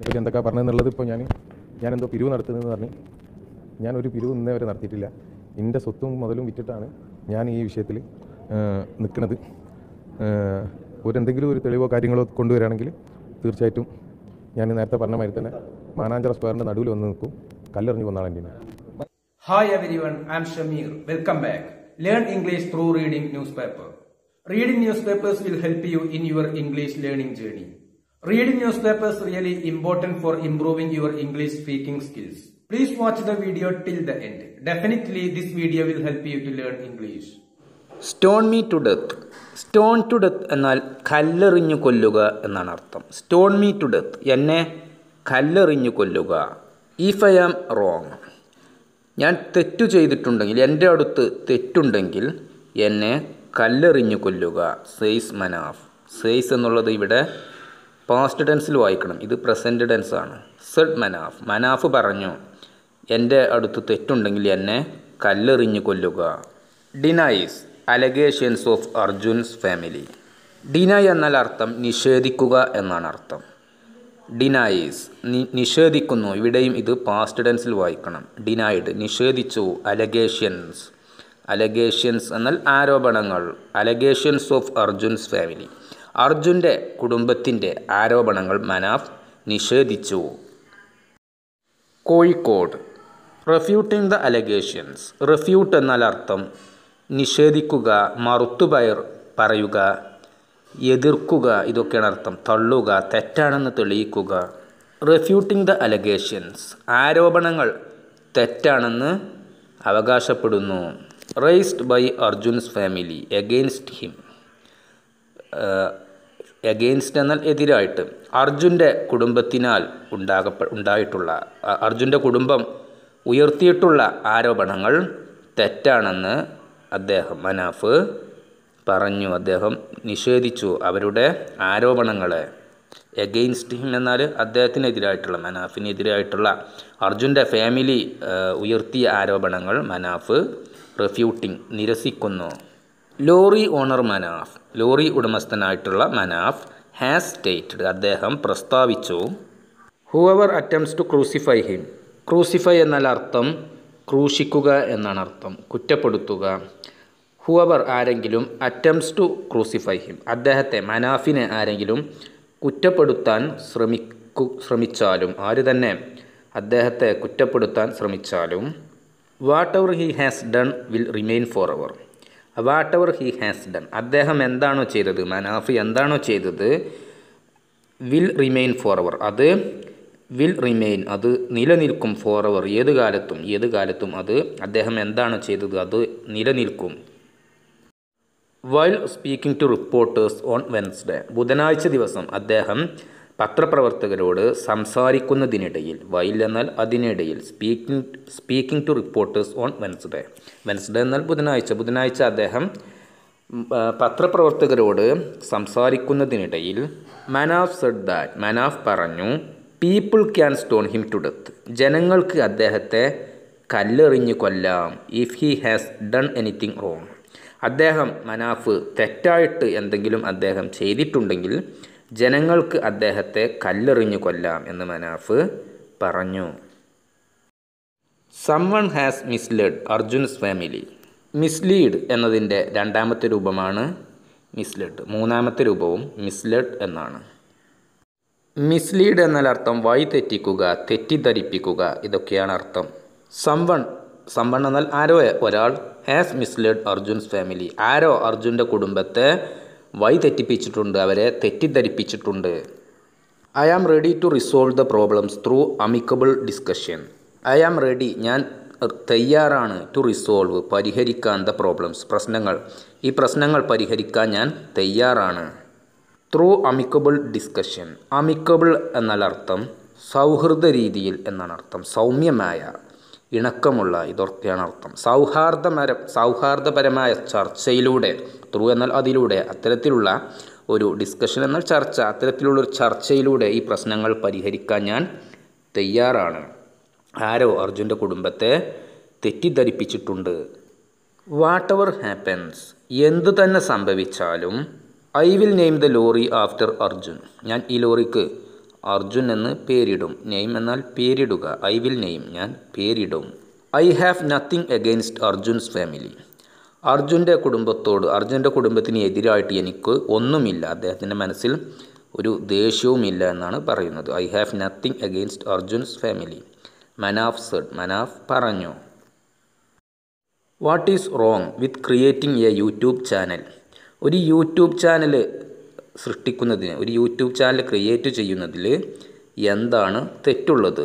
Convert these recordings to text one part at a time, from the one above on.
നിങ്ങൾക്ക് എന്തൊക്കെ പറഞ്ഞതെന്നുള്ളത് ഇപ്പോൾ ഞാൻ ഞാനെന്തോ പിരിവ് നടത്തുന്നതെന്ന് പറഞ്ഞ് ഞാനൊരു പിരിവ് ഇന്നേ വരെ നടത്തിയിട്ടില്ല എൻ്റെ സ്വത്തും മുതലും വിറ്റിട്ടാണ് ഞാൻ ഈ വിഷയത്തിൽ നിൽക്കുന്നത് ഒരെന്തെങ്കിലും ഒരു തെളിവോ കാര്യങ്ങളോ കൊണ്ടുവരികയാണെങ്കിൽ തീർച്ചയായിട്ടും ഞാൻ നേരത്തെ പറഞ്ഞ മാതിരി തന്നെ മാനാഞ്ചറ സ്ക്വയറിൻ്റെ നടുവിൽ വന്ന് നിൽക്കും കല്ലെറിഞ്ഞു കൊന്നാണ് എൻ്റെ hi every one I'm Shameer welcome back learn English through reading newspaper reading newspapers will help you in your English learning journey Reading newspapers really important for improving your English speaking skills. Please watch the video till the end. Definitely this video will help you to learn English. Stone me to death. Stone to death എന്നാൽ കല്ലെറിഞ്ഞു കൊല്ലുക എന്നാണ് അർത്ഥം Stone me to death എന്നെ കല്ലെറിഞ്ഞു കൊല്ലുക If I am wrong. ഞാൻ തെറ്റ് ചെയ്തിട്ടുണ്ടെങ്കിൽ എൻ്റെ അടുത്ത് തെറ്റുണ്ടെങ്കിൽ എന്നെ കല്ലെറിഞ്ഞു കൊല്ലുക Says Manaf. Says എന്നുള്ളത് ഇവിടെ പാസ്റ്റ് ടെൻസിൽ വായിക്കണം ഇത് പ്രസൻറ്റ് ടെൻസ് ആണ് സെഡ് മനാഫ് മനാഫ് പറഞ്ഞു എൻ്റെ അടുത്ത് തെറ്റുണ്ടെങ്കിൽ എന്നെ കല്ലെറിഞ്ഞ് കൊല്ലുക denies allegations of Arjun's family deny എന്നാൽ അർത്ഥം നിഷേധിക്കുക എന്നാണ് അർത്ഥം ഡിനൈസ് നിഷേധിക്കുന്നു ഇവിടെയും ഇത് പാസ്റ്റ് ടെൻസിൽ വായിക്കണം ഡിനൈഡ് നിഷേധിച്ചു അലഗേഷ്യൻസ് അലഗേഷ്യൻസ് എന്നാൽ ആരോപണങ്ങൾ അലഗേഷ്യൻസ് ഓഫ് അർജുൻസ് ഫാമിലി അർജുൻ്റെ കുടുംബത്തിൻ്റെ ആരോപണങ്ങൾ മനാഫ് നിഷേധിച്ചു Kozhikode refuting the allegations refute എന്നാൽ അർത്ഥം നിഷേധിക്കുക മറുത്തുപയർ പറയുക എതിർക്കുക ഇതൊക്കെയാണ് അർത്ഥം തള്ളുക തെറ്റാണെന്ന് തെളിയിക്കുക റെഫ്യൂട്ടിംഗ് ദ അലഗേഷൻസ് ആരോപണങ്ങൾ തെറ്റാണെന്ന് അവകാശപ്പെടുന്നു raised by Arjun's family against him against എന്നാൽ എതിരായിട്ട് അർജുൻ്റെ കുടുംബത്തിനാൽ ഉണ്ടാകപ്പ ഉണ്ടായിട്ടുള്ള അർജുൻ്റെ കുടുംബം ഉയർത്തിയിട്ടുള്ള ആരോപണങ്ങൾ തെറ്റാണെന്ന് അദ്ദേഹം മനാഫ് പറഞ്ഞു അദ്ദേഹം നിഷേധിച്ചു അവരുടെ ആരോപണങ്ങളെ എഗെയിൻസ്റ്റ് ഹിം എന്നാൽ അദ്ദേഹത്തിനെതിരായിട്ടുള്ള മനാഫിനെതിരായിട്ടുള്ള അർജുൻ്റെ ഫാമിലി ഉയർത്തിയ ആരോപണങ്ങൾ മനാഫ് റെഫ്യൂട്ടിംഗ് നിരസിക്കുന്നു ലോറി ഓണർ മനാഫ് ലോറി ഉടമസ്ഥനായിട്ടുള്ള മനാഫ് ഹാസ് സ്റ്റേറ്റഡ് അദ്ദേഹം പ്രസ്താവിച്ചു however attempts to crucify him crucify എന്നാൽ അർത്ഥം ക്രൂശിക്കുക എന്നാണ് അർത്ഥം കുറ്റപ്പെടുത്തുക ഹുവർ ആരെങ്കിലും അറ്റംപ്റ്റ്സ് ടു ക്രൂസിഫൈ ഹിം അദ്ദേഹത്തെ മനാഫിനെ ആരെങ്കിലും കുറ്റപ്പെടുത്താൻ ശ്രമിക്കു ശ്രമിച്ചാലും ആര് തന്നെ അദ്ദേഹത്തെ കുറ്റപ്പെടുത്താൻ ശ്രമിച്ചാലും whatever he has done will remain forever whatever he has done അദ്ദേഹം എന്താണോ ചെയ്തത് മനാഫി എന്താണോ ചെയ്തത് വിൽ റിമെയിൻ ഫോർ അവർ അത് വിൽ റിമെയിൻ അത് നിലനിൽക്കും ഫോർ അവർ ഏത് കാലത്തും ഏത് കാലത്തും അത് അദ്ദേഹം എന്താണ് ചെയ്തത് അത് നിലനിൽക്കും while speaking to reporters on Wednesday ബുധനാഴ്ച ദിവസം അദ്ദേഹം പത്രപ്രവർത്തകരോട് സംസാരിക്കുന്നതിനിടയിൽ വൈൽ എന്നാൽ അതിനിടയിൽ speaking speaking to reporters on Wednesday Wednesday എന്നാൽ ബുധനാഴ്ച ബുധനാഴ്ച അദ്ദേഹം പത്രപ്രവർത്തകരോട് സംസാരിക്കുന്നതിനിടയിൽ മനാഫ് സെഡ് ദാറ്റ് മനാഫ് പറഞ്ഞു people can stone him to death ജനങ്ങൾക്ക് അദ്ദേഹത്തെ കല്ലെറിഞ്ഞു കൊല്ലാം if he has done anything wrong അദ്ദേഹം മനാഫ് തെറ്റായിട്ട് എന്തെങ്കിലും അദ്ദേഹം ചെയ്തിട്ടുണ്ടെങ്കിൽ ജനങ്ങൾക്ക് അദ്ദേഹത്തെ കല്ലെറിഞ്ഞു കൊല്ലാം എന്ന് മനാഫ് പറഞ്ഞു someone has mislead Arjun's family mislead എന്നതിൻ്റെ രണ്ടാമത്തെ രൂപമാണ് മിസ്ലഡ് മൂന്നാമത്തെ രൂപവും മിസ്ലഡ് എന്നാണ് മിസ്ലീഡ് എന്നാൽ അർത്ഥം വഴി തെറ്റിക്കുക തെറ്റിദ്ധരിപ്പിക്കുക ഇതൊക്കെയാണ് അർത്ഥം സംവൺ സംവൺ എന്നാൽ ആരോ ഒരാൾ ഹാസ് മിസ്ലഡ് അർജുൻസ് ഫാമിലി ആരോ അർജുൻ്റെ കുടുംബത്തെ വഴിതെറ്റിപ്പിച്ചിട്ടുണ്ട് അവരെ തെറ്റിദ്ധരിപ്പിച്ചിട്ടുണ്ട് I am ready to resolve the problems through amicable discussion I am ready ഞാൻ തയ്യാറാണ് ടു റിസോൾവ് പരിഹരിക്കാൻ ദ പ്രോബ്ലംസ് പ്രശ്നങ്ങൾ ഈ പ്രശ്നങ്ങൾ പരിഹരിക്കാൻ ഞാൻ തയ്യാറാണ് ത്രൂ അമിക്കബിൾ ഡിസ്കഷൻ അമിക്കബിൾ എന്നാൽ അർത്ഥം സൗഹൃദ രീതിയിൽ എന്നാണ് അർത്ഥം സൗമ്യമായ ഇണക്കമുള്ള ഇതൊക്കെയാണ് അർത്ഥം സൗഹാർദ്ദപര സൗഹാർദ്ദപരമായ ചർച്ചയിലൂടെ ത്രൂ എന്നാൽ അതിലൂടെ അത്തരത്തിലുള്ള ഒരു ഡിസ്കഷൻ എന്നാൽ ചർച്ച അത്തരത്തിലുള്ള ഒരു ചർച്ചയിലൂടെ ഈ പ്രശ്നങ്ങൾ പരിഹരിക്കാൻ ഞാൻ തയ്യാറാണ് ആരോ അർജുൻ്റെ കുടുംബത്തെ തെറ്റിദ്ധരിപ്പിച്ചിട്ടുണ്ട് വാട്ട് എവർ ഹാപ്പൻസ് എന്തു തന്നെ സംഭവിച്ചാലും I will name the lorry after Arjun ഞാൻ ഈ ലോറിക്ക് അർജുൻ എന്ന് പേരിടും നെയിം എന്നാൽ പേരിടുക ഐ വിൽ നെയിം ഞാൻ പേരിടും I have nothing against Arjun's family അർജുൻ്റെ കുടുംബത്തോട് അർജുൻ്റെ കുടുംബത്തിന് എതിരായിട്ട് എനിക്ക് ഒന്നുമില്ല അദ്ദേഹത്തിൻ്റെ മനസ്സിൽ ഒരു ദേഷ്യവുമില്ല എന്നാണ് പറയുന്നത് I have nothing against Arjun's family Manaf said Manaf പറഞ്ഞു what is wrong with creating a YouTube channel ഒരു യൂട്യൂബ് ചാനൽ സൃഷ്ടിക്കുന്നതിന് ഒരു യൂട്യൂബ് ചാനൽ ക്രിയേറ്റ് ചെയ്യുന്നതിൽ എന്താണ് തെറ്റുള്ളത്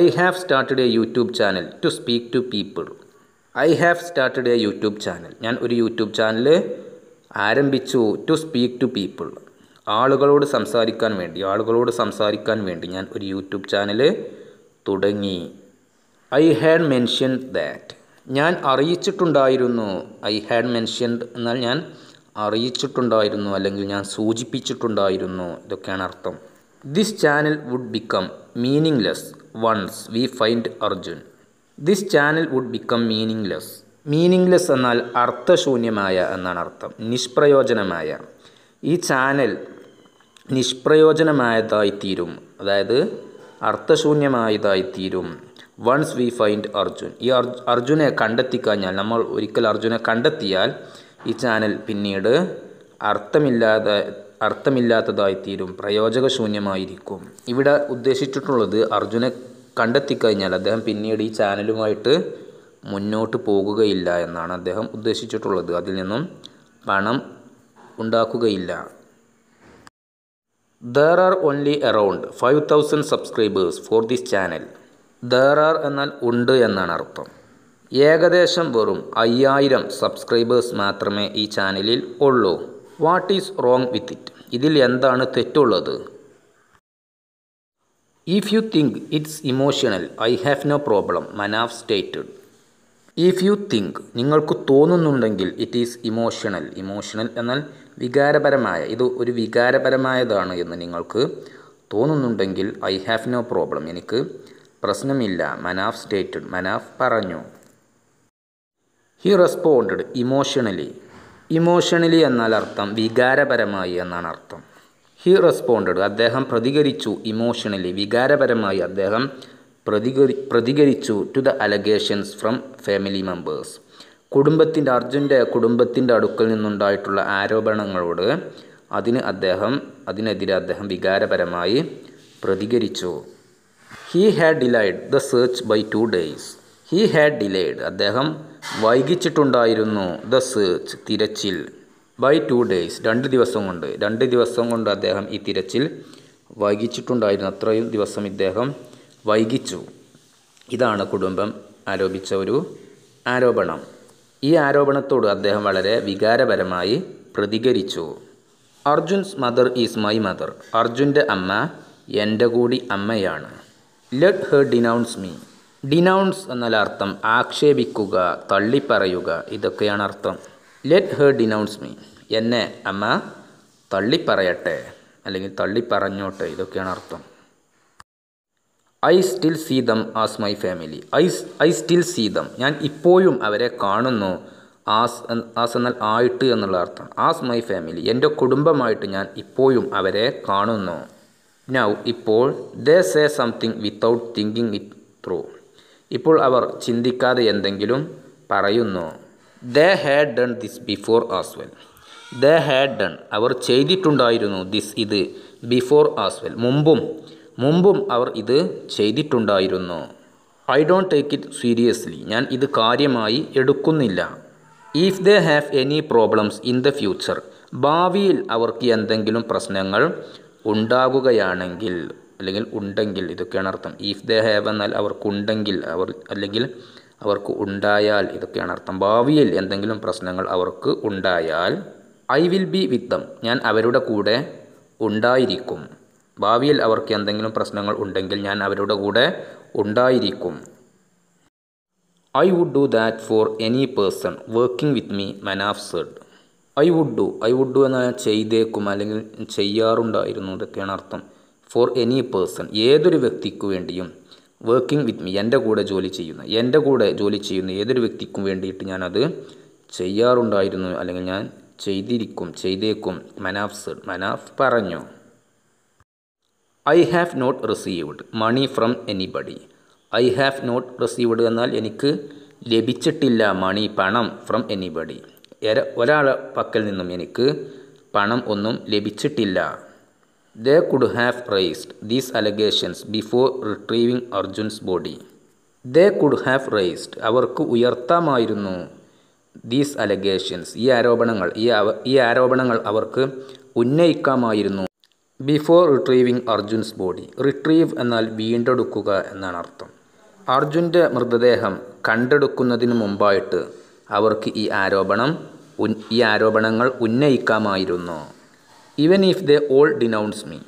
I have started a YouTube channel to speak to people I have started a YouTube channel ഞാൻ ഒരു YouTube channel ആരംഭിച്ചു to speak to people ആളുകളോട് സംസാരിക്കാൻ വേണ്ടി ആളുകളോട് സംസാരിക്കാൻ വേണ്ടി ഞാൻ ഒരു യൂട്യൂബ് ചാനൽ തുടങ്ങി ഐ ഹാഡ് മെൻഷൻ ദാറ്റ് ഞാൻ അറിയിച്ചിട്ടുണ്ടായിരുന്നു ഐ ഹാഡ് മെൻഷൻഡ് എന്നാൽ ഞാൻ അറിയിച്ചിട്ടുണ്ടായിരുന്നു അല്ലെങ്കിൽ ഞാൻ സൂചിപ്പിച്ചിട്ടുണ്ടായിരുന്നു ഇതൊക്കെയാണ് അർത്ഥം this channel would become meaningless once we find Arjun this channel would become meaningless meaningless എന്നാൽ അർത്ഥശൂന്യമായ എന്നാണ് അർത്ഥം നിഷ്പ്രയോജനമായ ഈ ചാനൽ നിഷ്പ്രയോജനമായതായിത്തീരും തീരും അതായത് അർത്ഥശൂന്യമായതായി തീരും വൺസ് വി ഫൈൻഡ് അർജുൻ ഈ അർജുനെ കണ്ടെത്തിക്കഴിഞ്ഞാൽ നമ്മൾ ഒരിക്കൽ അർജുനെ കണ്ടെത്തിയാൽ ഈ ചാനൽ പിന്നീട് അർത്ഥമില്ലാതെ അർത്ഥമില്ലാത്തതായി തീരും പ്രയോജകശൂന്യമായിരിക്കും ഇവിടെ ഉദ്ദേശിച്ചിട്ടുള്ളത് അർജുനെ കണ്ടെത്തിക്കഴിഞ്ഞാൽ അദ്ദേഹം പിന്നീട് ഈ ചാനലുമായിട്ട് മുന്നോട്ട് പോകുകയില്ല എന്നാണ് അദ്ദേഹം ഉദ്ദേശിച്ചിട്ടുള്ളത് അതിൽ നിന്നും പണം ഉണ്ടാക്കുകയില്ല there are only around five thousand subscribers for this channel there are എന്നാൽ ഉണ്ട് എന്നാണ് അർത്ഥം ഏകദേശം വെറും അയ്യായിരം സബ്സ്ക്രൈബേഴ്സ് മാത്രമേ ഈ ചാനലിൽ ഉള്ളൂ what is wrong with it ഇതിൽ എന്താണ് തെറ്റുള്ളത് if you think it's emotional I have no problem Manaf stated if you think നിങ്ങൾക്ക് തോന്നുന്നുണ്ടെങ്കിൽ ഇറ്റ് ഈസ് ഇമോഷണൽ ഇമോഷണൽ എന്നാൽ വികാരപരമായ ഇത് ഒരു വികാരപരമായതാണ് എന്ന് നിങ്ങൾക്ക് തോന്നുന്നുണ്ടെങ്കിൽ ഐ ഹാവ് നോ പ്രോബ്ലം എനിക്ക് പ്രശ്നമില്ല മനാഫ് സ്റ്റേറ്റഡ് മനാഫ് പറഞ്ഞു ഹി റെസ്പോണ്ടഡ് ഇമോഷണലി ഇമോഷണലി എന്നാൽ അർത്ഥം വികാരപരമായി എന്നാണ് അർത്ഥം ഹി റെസ്പോണ്ടഡ് അദ്ദേഹം പ്രതികരിച്ചു ഇമോഷണലി വികാരപരമായി അദ്ദേഹം പ്രതികരി പ്രതികരിച്ചു to the allegations from family members കുടുംബത്തിൻ്റെ അർജുൻ്റെ കുടുംബത്തിൻ്റെ അടുക്കൽ നിന്നുണ്ടായിട്ടുള്ള ആരോപണങ്ങളോട് അതിന് അദ്ദേഹം അതിനെതിരെ അദ്ദേഹം വികാരപരമായി പ്രതികരിച്ചു he had delayed the search by two days he had delayed അദ്ദേഹം വൈകിച്ചിട്ടുണ്ടായിരുന്നു ദ സെർച്ച് തിരച്ചിൽ ബൈ ടു ഡേയ്സ് രണ്ട് ദിവസം കൊണ്ട് രണ്ട് ദിവസം കൊണ്ട് അദ്ദേഹം ഈ തിരച്ചിൽ വൈകിച്ചിട്ടുണ്ടായിരുന്നു അത്രയും ദിവസം ഇദ്ദേഹം വൈകിച്ചു ഇതാണ് കുടുംബം ആരോപിച്ച ഒരു ആരോപണം ഈ ആരോപണത്തോട് അദ്ദേഹം വളരെ വികാരപരമായി പ്രതികരിച്ചു Arjun's mother is my mother അർജുൻ്റെ അമ്മ എൻ്റെ കൂടി അമ്മയാണ് let her denounce me denounce എന്നാൽ അർത്ഥം ആക്ഷേപിക്കുക തള്ളിപ്പറയുക ഇതൊക്കെയാണ് അർത്ഥം ലെറ്റ് ഹേർ ഡിനൗൺസ് മീ എന്നെ അമ്മ തള്ളിപ്പറയട്ടെ അല്ലെങ്കിൽ തള്ളിപ്പറഞ്ഞോട്ടെ ഇതൊക്കെയാണ് അർത്ഥം I still see them as my family I I still see them ഞാൻ ഇപ്പോഴും അവരെ കാണുന്നു ആസ് ആസ് എന്നാൽ ആയിട്ട് എന്നുള്ള അർത്ഥം ആസ് മൈ ഫാമിലി എൻ്റെ കുടുംബമായിട്ട് ഞാൻ ഇപ്പോഴും അവരെ കാണുന്നു നൗ ഇപ്പോൾ they say something without thinking it through ഇപ്പോൾ അവർ ചിന്തിക്കാതെ എന്തെങ്കിലും പറയുന്നു they had done this before as well they had done അവർ ചെയ്തിട്ടുണ്ടായിരുന്നു ദിസ് ഇത് ബിഫോർ ആസ് വെൽ മുമ്പും മുമ്പും അവർ ഇത് ചെയ്തിട്ടുണ്ടായിരുന്നു I don't take it seriously ഞാൻ ഇത് കാര്യമായി എടുക്കുന്നില്ല if they have any problems in the future ഭാവിയിൽ അവർക്ക് എന്തെങ്കിലും പ്രശ്നങ്ങൾ ഉണ്ടാകുകയാണെങ്കിൽ അല്ലെങ്കിൽ ഉണ്ടെങ്കിൽ ഇതൊക്കെയാണ് അർത്ഥം ഇഫ് ദ ഹാവ് എന്നാൽ അവർക്കുണ്ടെങ്കിൽ അവർ അല്ലെങ്കിൽ അവർക്ക് ഉണ്ടായാൽ ഇതൊക്കെയാണ് അർത്ഥം ഭാവിയിൽ എന്തെങ്കിലും പ്രശ്നങ്ങൾ അവർക്ക് ഉണ്ടായാൽ I will be with them ഞാൻ അവരുടെ കൂടെ ഉണ്ടായിരിക്കും ഭാവിയിൽ അവർക്ക് എന്തെങ്കിലും പ്രശ്നങ്ങൾ ഉണ്ടെങ്കിൽ ഞാൻ അവരുടെ കൂടെ ഉണ്ടായിരിക്കും I would do that for any person working with me Manaf said I would do I would do എന്നാൽ ചെയ്തേക്കും അല്ലെങ്കിൽ ചെയ്യാറുണ്ടായിരുന്നു ഇതൊക്കെയാണ് അർത്ഥം ഫോർ എനി പേഴ്സൺ ഏതൊരു വ്യക്തിക്ക് വേണ്ടിയും വർക്കിംഗ് വിത്ത് മീ എൻ്റെ കൂടെ ജോലി ചെയ്യുന്ന എൻ്റെ കൂടെ ജോലി ചെയ്യുന്ന ഏതൊരു വ്യക്തിക്കും വേണ്ടിയിട്ട് ഞാനത് ചെയ്യാറുണ്ടായിരുന്നു അല്ലെങ്കിൽ ഞാൻ ചെയ്തിരിക്കും ചെയ്തേക്കും മനാഫ് സർ മനാഫ് പറഞ്ഞു I have not received money from anybody I have not received എന്നാൽ എനിക്ക് ലഭിച്ചിട്ടില്ല മണി പണം ഫ്രം എനിബഡി ഒരാളെ പക്കൽ നിന്നും എനിക്ക് പണം ഒന്നും ലഭിച്ചിട്ടില്ല they could have raised these allegations before retrieving Arjun's body they could have raised അവർക്ക് ഉയർത്താമായിരുന്നു ദീസ് അലഗേഷൻസ് ഈ ആരോപണങ്ങൾ ഈ ഈ ആരോപണങ്ങൾ അവർക്ക് ഉന്നയിക്കാമായിരുന്നു before retrieving Arjun's body retrieve എന്നാൽ വീണ്ടെടുക്കുക എന്നാണ് അർത്ഥം അർജുൻ്റെ മൃതദേഹം കണ്ടെടുക്കുന്നതിന് മുമ്പായിട്ട് അവർക്ക് ഈ ആരോപണം ഈ ആരോപണങ്ങൾ ഉന്നയിക്കാമായിരുന്നു even if they all denounce me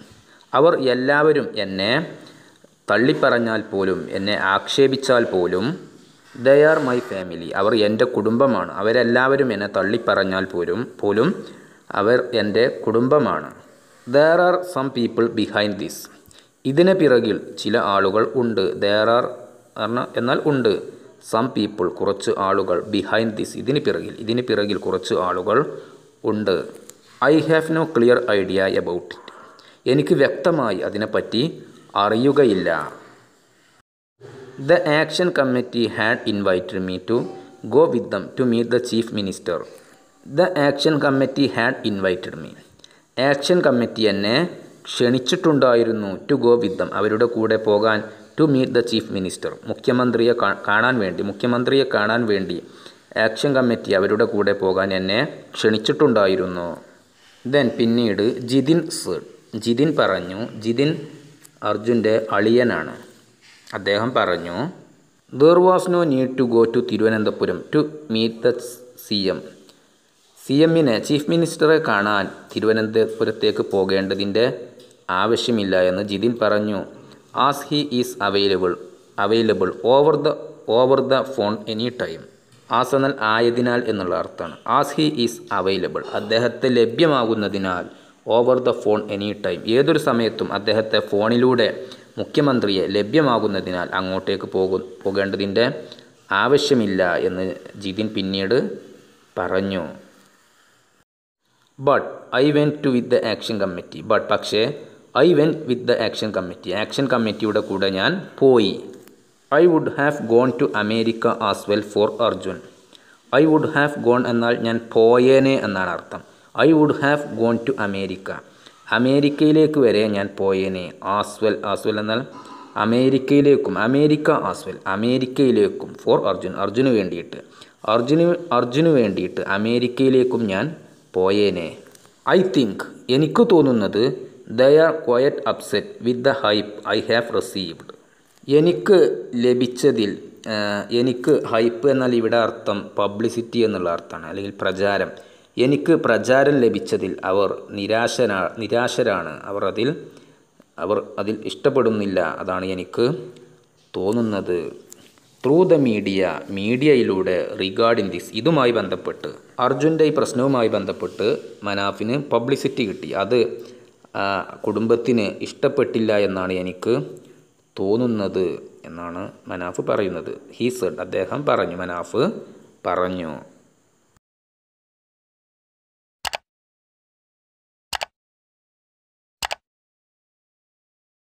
അവർ എല്ലാവരും എന്നെ തള്ളിപ്പറഞ്ഞാൽ പോലും എന്നെ ആക്ഷേപിച്ചാൽ പോലും ദ ആർ മൈ ഫാമിലി അവർ എൻ്റെ കുടുംബമാണ് അവരെല്ലാവരും എന്നെ തള്ളിപ്പറഞ്ഞാൽ പോലും പോലും അവർ എൻ്റെ കുടുംബമാണ് there are some people behind this ഇതിന് പിറകിൽ ചില ആളുകൾ ഉണ്ട് ദർ ആർ എന്നാൽ ഉണ്ട് സം പീപ്പിൾ കുറച്ച് ആളുകൾ ബിഹൈൻഡ് ദിസ് ഇതിന് പിറകിൽ ഇതിന് പിറകിൽ കുറച്ച് ആളുകൾ ഉണ്ട് I have no clear idea about it എനിക്ക് വ്യക്തമായി അതിനെപ്പറ്റി അറിയുകയില്ല the action committee had invited me to go with them to meet the chief minister the action committee had invited me action committee എന്നെ ക്ഷണിച്ചിട്ടുണ്ടായിരുന്നു ടു ഗോ വിത്ത് ദം അവരുടെ കൂടെ പോകാൻ to meet the chief minister മുഖ്യമന്ത്രിയെ കാണാൻ വേണ്ടി മുഖ്യമന്ത്രിയെ കാണാൻ വേണ്ടി ആക്ഷൻ കമ്മിറ്റി അവരുടെ കൂടെ പോകാൻ എന്നെ ക്ഷണിച്ചിട്ടുണ്ടായിരുന്നു ദെൻ പിന്നീട് ജിതിൻ സേഡ് ജിതിൻ പറഞ്ഞു ജിതിൻ അർജുൻ്റെ അളിയനാണ് അദ്ദേഹം പറഞ്ഞു there was no need to go to Thiruvananthapuram to meet the C M C എമ്മിനെ ചീഫ് മിനിസ്റ്ററെ കാണാൻ തിരുവനന്തപുരത്തേക്ക് പോകേണ്ടതിൻ്റെ ആവശ്യമില്ല എന്ന് ജിതിൻ പറഞ്ഞു as he is available available over the over the phone any time ആസനൽ ആയതിനാൽ എന്നുള്ള അർത്ഥമാണ് ആസ് ഹി ഈസ് അവൈലബിൾ അദ്ദേഹത്തെ ലഭ്യമാകുന്നതിനാൽ over the phone any time ഏതൊരു സമയത്തും അദ്ദേഹത്തെ ഫോണിലൂടെ മുഖ്യമന്ത്രിയെ ലഭ്യമാകുന്നതിനാൽ അങ്ങോട്ടേക്ക് പോകു പോകേണ്ടതിൻ്റെ ആവശ്യമില്ല എന്ന് ജിതിൻ പിന്നീട് പറഞ്ഞു but I went to with the action committee but പക്ഷേ I went with the action committee action കമ്മിറ്റിയുടെ കൂടെ ഞാൻ പോയി I would have gone to America as well for Arjun I would have gone എന്നാൽ ഞാൻ പോയേനെ എന്നാണ് അർത്ഥം I would have gone to America അമേരിക്കയിലേക്ക് വരെ ഞാൻ പോയേനെ ആസ്വൽ ആസ്വൽ എന്നാൽ അമേരിക്കയിലേക്കും അമേരിക്ക ആസ്വൽ അമേരിക്കയിലേക്കും ഫോർ അർജുൻ അർജുന് വേണ്ടിയിട്ട് അർജുന് അർജുന് വേണ്ടിയിട്ട് അമേരിക്കയിലേക്കും ഞാൻ പോയേനെ ഐ തിങ്ക് എനിക്ക് തോന്നുന്നത് they are quite upset with the hype I have received എനിക്ക് ലഭിച്ചതിൽ എനിക്ക് ഹൈപ്പ് എന്നാൽ ഇവിടെ അർത്ഥം പബ്ലിസിറ്റി എന്നുള്ള അർത്ഥമാണ് അല്ലെങ്കിൽ പ്രചാരം എനിക്ക് പ്രചാരം ലഭിച്ചതിൽ അവർ നിരാശനാ നിരാശരാണ് അവർ അതിൽ അവർ അതിൽ ഇഷ്ടപ്പെടുന്നില്ല അതാണ് എനിക്ക് തോന്നുന്നത് ത്രൂ ദ മീഡിയ മീഡിയയിലൂടെ റിഗാർഡിങ് ദിസ് ഇതുമായി ബന്ധപ്പെട്ട് അർജുൻ്റെ ഈ പ്രശ്നവുമായി ബന്ധപ്പെട്ട് മനാഫിന് പബ്ലിസിറ്റി കിട്ടി അത് കുടുംബത്തിന് ഇഷ്ടപ്പെട്ടില്ല എന്നാണ് എനിക്ക് തോന്നുന്നത് എന്നാണ് മനാഫ് പറയുന്നത് ഹീ സെഡ് അദ്ദേഹം പറഞ്ഞു മനാഫ് പറഞ്ഞു